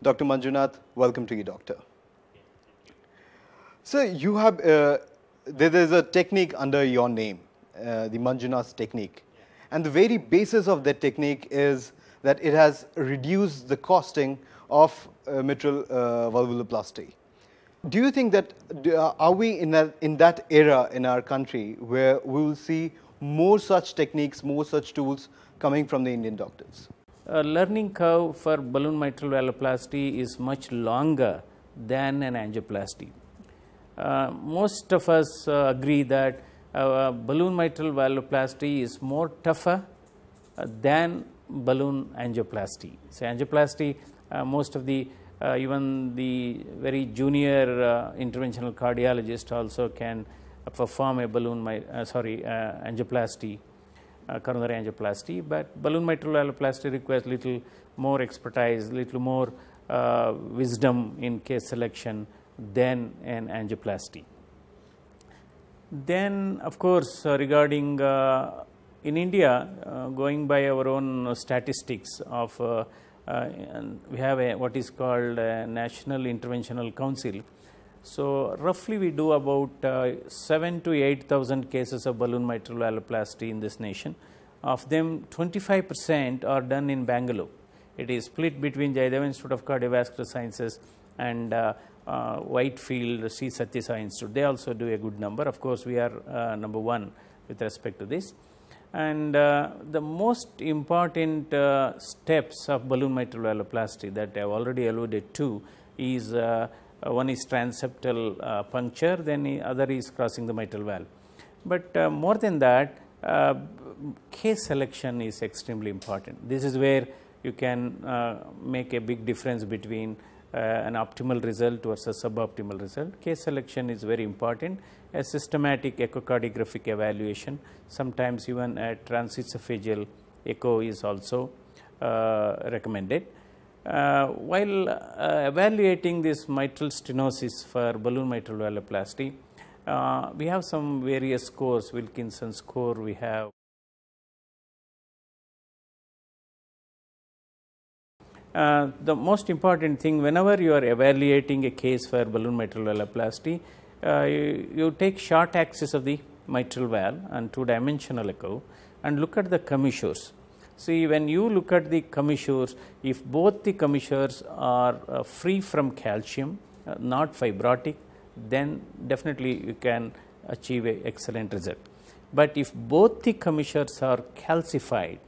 Dr. Manjunath, welcome to you, Doctor. So you have, uh, there is a technique under your name, uh, the Manjunath technique. And the very basis of that technique is that it has reduced the costing of uh, mitral uh, valvuloplasty. Do you think that, uh, are we in that, in that era in our country where we will see more such techniques, more such tools coming from the Indian doctors? learning curve for balloon mitral valvoplasty is much longer than an angioplasty. Uh, most of us uh, agree that uh, uh, balloon mitral valvoplasty is more tougher uh, than balloon angioplasty. So, angioplasty most of the even the very junior interventional cardiologist also can perform a balloon my, sorry angioplasty uh, coronary angioplasty, but balloon mitral valvoplasty requires little more expertise, little more uh, wisdom in case selection than an angioplasty. Then, of course, uh, regarding uh, in India, uh, going by our own statistics of uh, we have a, what is called National Interventional Council, so, roughly we do about uh, 7 to 8,000 cases of balloon mitral alloplasty in this nation. Of them 25 percent are done in Bangalore. It is split between Jayadeva Institute of Cardiovascular Sciences and uh, uh, Whitefield C. Satya Institute. They also do a good number. Of course, we are uh, number one with respect to this. And uh, the most important uh, steps of balloon mitral alloplasty that I have already alluded to is uh, one is transeptal uh, puncture, then the other is crossing the mitral valve. But uh, more than that, case selection is extremely important. This is where you can make a big difference between uh, an optimal result versus suboptimal result. Case selection is very important. A systematic echocardiographic evaluation, sometimes even a transesophageal echo is also uh, recommended. Uh, while uh, evaluating this mitral stenosis for balloon mitral valvuloplasty, uh, we have some various scores, Wilkinson score we have. Uh, the most important thing whenever you are evaluating a case for balloon mitral valoplasty, uh, you, you, take short axis of the mitral valve and two dimensional echo and look at the commissures. See when you look at the commissures, if both the commissures are uh, free from calcium, uh, not fibrotic, then definitely you can achieve a excellent result. But if both the commissures are calcified,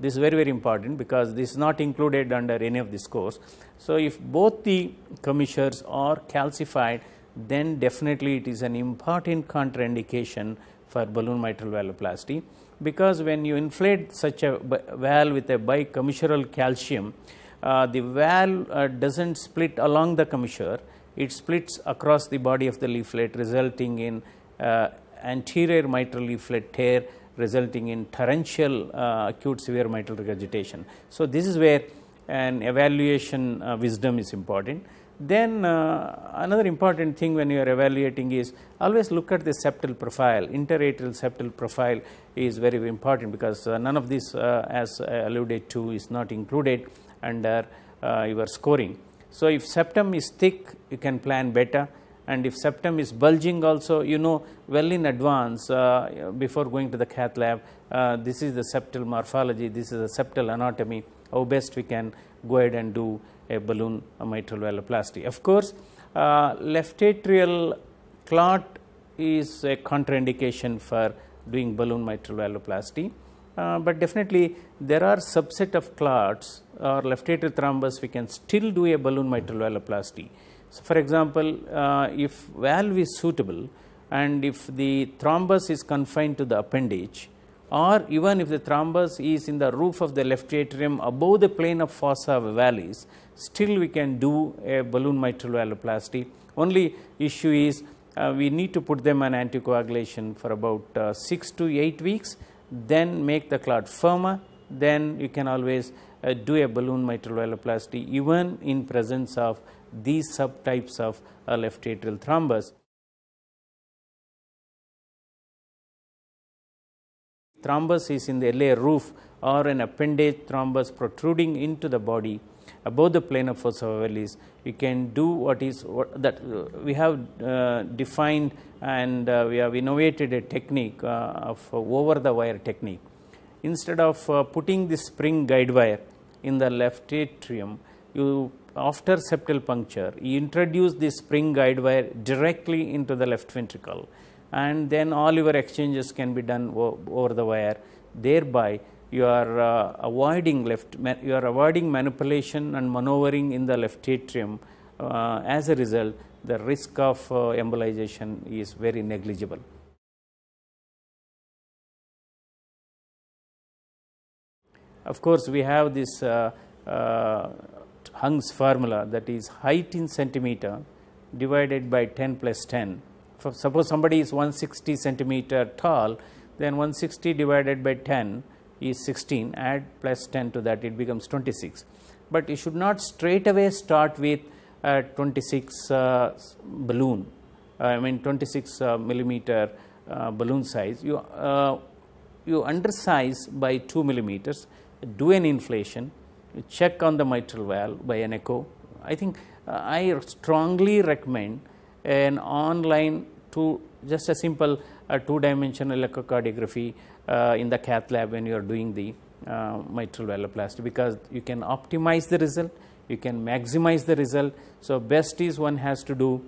this is very very important because this is not included under any of this course. So, if both the commissures are calcified, then definitely it is an important contraindication for balloon mitral valvoplasty because when you inflate such a valve with a bicommissural calcium, uh, the valve uh, does not split along the commissure, it splits across the body of the leaflet resulting in uh, anterior mitral leaflet tear resulting in torrential uh, acute severe mitral regurgitation. So, this is where an evaluation uh, wisdom is important. Then uh, another important thing when you are evaluating is always look at the septal profile, interatrial septal profile is very, important because uh, none of this uh, as I alluded to is not included under uh, your scoring. So, if septum is thick you can plan better and if septum is bulging also you know well in advance uh, before going to the cath lab uh, this is the septal morphology, this is the septal anatomy how best we can go ahead and do a balloon mitral valvoplasty. Of course, uh, left atrial clot is a contraindication for doing balloon mitral valvoplasty. Uh, but definitely there are subset of clots or left atrial thrombus we can still do a balloon mitral valvoplasty. So, for example, uh, if valve is suitable and if the thrombus is confined to the appendage or even if the thrombus is in the roof of the left atrium above the plane of fossa valleys, still we can do a balloon mitral valvoplasty. Only issue is uh, we need to put them on anticoagulation for about uh, 6 to 8 weeks, then make the clot firmer, then you can always uh, do a balloon mitral valvoplasty even in presence of these subtypes of uh, left atrial thrombus. Thrombus is in the LA roof or an appendage thrombus protruding into the body above the plane of fossa ovalis. We can do what is what that uh, we have uh, defined and uh, we have innovated a technique uh, of over the wire technique. Instead of uh, putting the spring guide wire in the left atrium, you after septal puncture, you introduce the spring guide wire directly into the left ventricle and then all your exchanges can be done over the wire. Thereby, you are uh, avoiding left, you are avoiding manipulation and maneuvering in the left atrium. Uh, as a result, the risk of uh, embolization is very negligible. Of course, we have this uh, uh, Hung's formula that is height in centimeter divided by 10 plus 10 suppose somebody is 160 centimeter tall, then 160 divided by 10 is 16, add plus 10 to that, it becomes 26. But you should not straight away start with a 26 uh, balloon, I mean 26 uh, millimeter uh, balloon size. You, uh, you undersize by 2 millimeters, do an inflation, check on the mitral valve by an echo. I think uh, I strongly recommend an online to just a simple uh, two dimensional echocardiography uh, in the cath lab when you are doing the uh, mitral valvuloplasty because you can optimize the result you can maximize the result so best is one has to do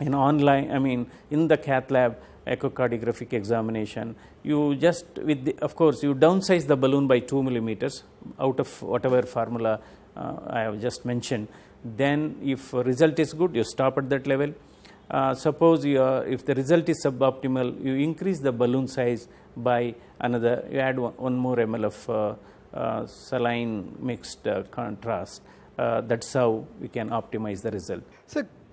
an online i mean in the cath lab echocardiographic examination you just with the, of course you downsize the balloon by 2 millimeters out of whatever formula uh, i have just mentioned then if result is good you stop at that level. Uh, suppose are, if the result is suboptimal you increase the balloon size by another you add one, one more ml of uh, uh, saline mixed uh, contrast uh, that's how we can optimize the result.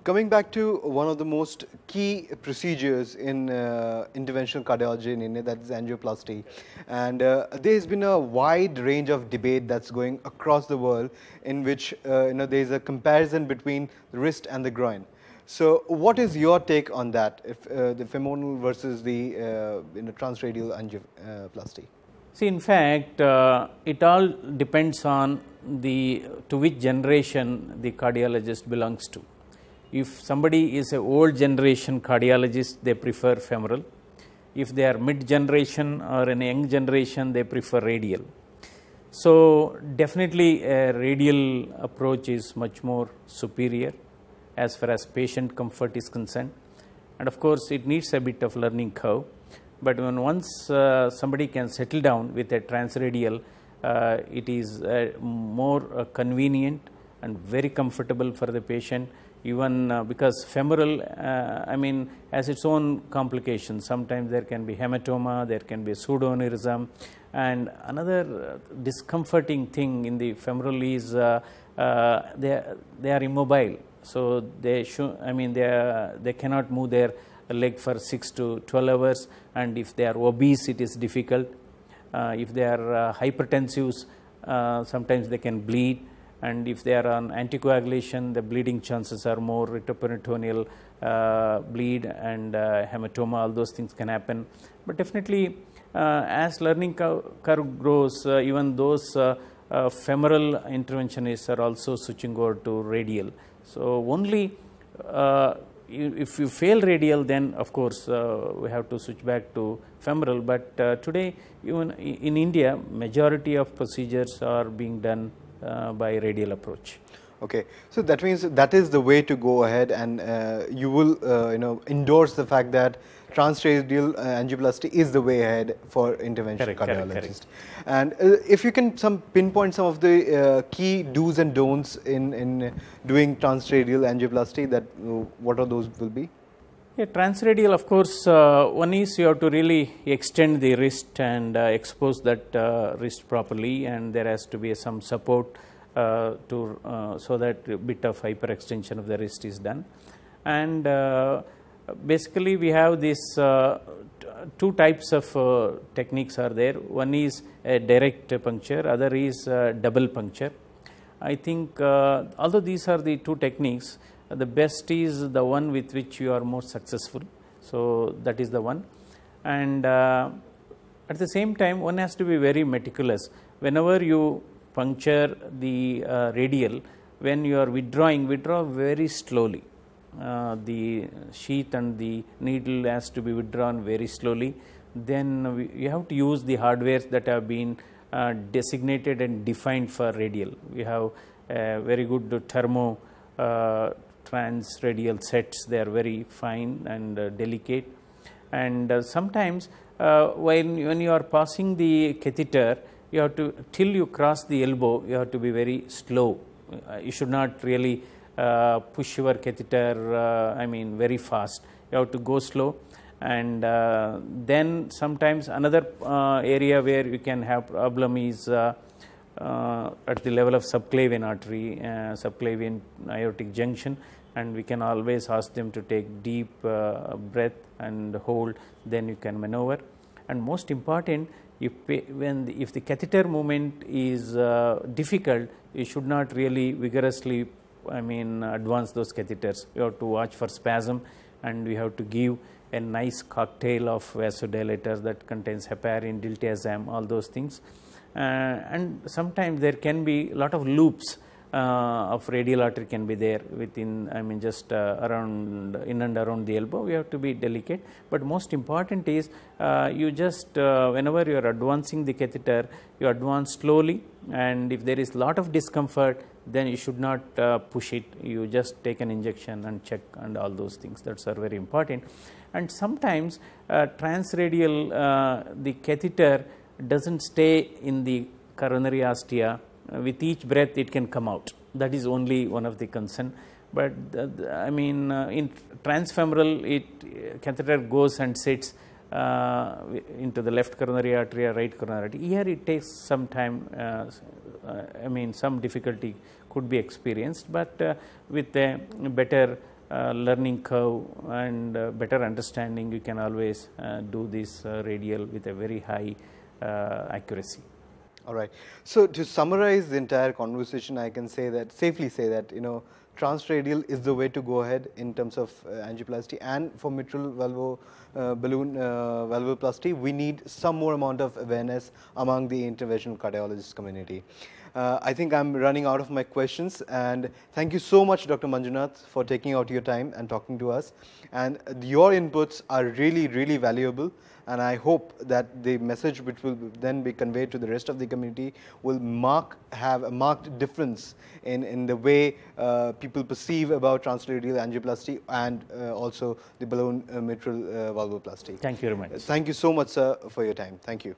Coming back to one of the most key procedures in uh, interventional cardiology in India, that is angioplasty. And uh, there's been a wide range of debate that's going across the world in which uh, you know, there's a comparison between the wrist and the groin. So what is your take on that, if, uh, the femoral versus the uh, you know, transradial angioplasty? See, in fact, uh, it all depends on the to which generation the cardiologist belongs to. If somebody is a old generation cardiologist, they prefer femoral. If they are mid generation or an young generation, they prefer radial. So, definitely a radial approach is much more superior as far as patient comfort is concerned. And of course, it needs a bit of learning curve, but when once uh, somebody can settle down with a transradial, uh, it is uh, more uh, convenient and very comfortable for the patient even uh, because femoral, uh, I mean, has its own complications. Sometimes there can be hematoma, there can be pseudoaneurysm, and another uh, discomforting thing in the femoral is uh, uh, they they are immobile. So they show, I mean they are, they cannot move their leg for six to twelve hours, and if they are obese, it is difficult. Uh, if they are hypertensive, sometimes they can bleed and if they are on anticoagulation, the bleeding chances are more retroperitoneal uh, bleed and uh, hematoma, all those things can happen. But definitely, uh, as learning curve grows, uh, even those uh, uh, femoral interventionists are also switching over to radial. So, only if you fail radial, then of course, we have to switch back to femoral. But today, even in India, majority of procedures are being done uh, by radial approach. Okay, so that means that is the way to go ahead and uh, you will, uh, you know, endorse the fact that transradial uh, angioplasty is the way ahead for intervention cardiologists. cardiologist. And uh, if you can some pinpoint some of the uh, key do's and don'ts in, in doing transradial angioplasty, that what are those will be? Yeah, transradial, of course, uh, one is you have to really extend the wrist and uh, expose that uh, wrist properly, and there has to be some support uh, to uh, so that a bit of hyperextension of the wrist is done. And uh, basically, we have these two types of techniques are there. One is a direct puncture, other is double puncture. I think although these are the two techniques, the best is the one with which you are most successful. So, that is the one and uh, at the same time one has to be very meticulous. Whenever you puncture the uh, radial, when you are withdrawing, withdraw very slowly. Uh, the sheath and the needle has to be withdrawn very slowly. Then we, you have to use the hardwares that have been uh, designated and defined for radial. We have a uh, very good thermo uh, trans radial sets they are very fine and uh, delicate and uh, sometimes uh, when, when you are passing the catheter you have to till you cross the elbow you have to be very slow uh, you should not really uh, push your catheter uh, I mean very fast you have to go slow and then sometimes another area where you can have problem is uh, at the level of subclavian artery, uh, subclavian aortic junction and we can always ask them to take deep uh, breath and hold then you can maneuver. And most important if when the, if the catheter movement is uh, difficult you should not really vigorously I mean advance those catheters you have to watch for spasm and we have to give a nice cocktail of vasodilators that contains heparin, diltiazem, all those things. Uh, and sometimes there can be a lot of loops uh, of radial artery can be there within I mean just uh, around in and around the elbow we have to be delicate. But most important is you just whenever you are advancing the catheter you advance slowly and if there is lot of discomfort then you should not uh, push it you just take an injection and check and all those things that are very important and sometimes uh, transradial uh, the catheter does not stay in the coronary ostia. Uh, with each breath it can come out that is only one of the concern. But the, uh, the, I mean uh, in transfemoral it catheter goes and sits uh, into the left coronary artery or right coronary artery. Here it takes some time, uh, I mean some difficulty could be experienced, but uh, with a better learning curve and better understanding you can always do this radial with a very high uh, accuracy. All right. So to summarize the entire conversation, I can say that safely say that you know transradial is the way to go ahead in terms of uh, angioplasty and for mitral valvo uh, balloon uh, valvoplasty we need some more amount of awareness among the interventional cardiologist community. Uh, I think I'm running out of my questions and thank you so much Dr. Manjunath for taking out your time and talking to us and your inputs are really really valuable and I hope that the message which will then be conveyed to the rest of the community will mark have a marked difference in, in the way uh, people perceive about transladial angioplasty and uh, also the balloon uh, mitral uh, valvoplasty. Thank you very much. Thank you so much sir for your time. Thank you.